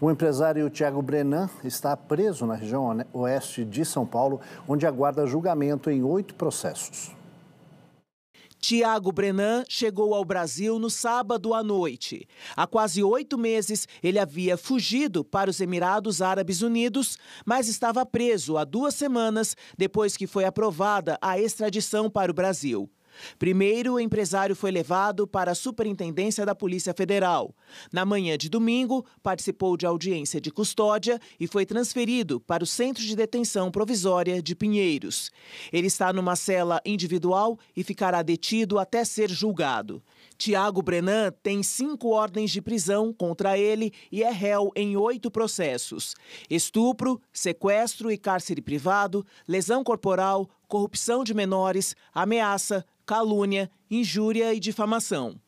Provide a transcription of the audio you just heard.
O empresário Tiago Brenan está preso na região oeste de São Paulo, onde aguarda julgamento em oito processos. Tiago Brenan chegou ao Brasil no sábado à noite. Há quase oito meses, ele havia fugido para os Emirados Árabes Unidos, mas estava preso há duas semanas depois que foi aprovada a extradição para o Brasil. Primeiro, o empresário foi levado para a Superintendência da Polícia Federal. Na manhã de domingo, participou de audiência de custódia e foi transferido para o Centro de Detenção Provisória de Pinheiros. Ele está numa cela individual e ficará detido até ser julgado. Tiago Brenan tem cinco ordens de prisão contra ele e é réu em oito processos: estupro, sequestro e cárcere privado, lesão corporal, corrupção de menores, ameaça, calúnia, injúria e difamação.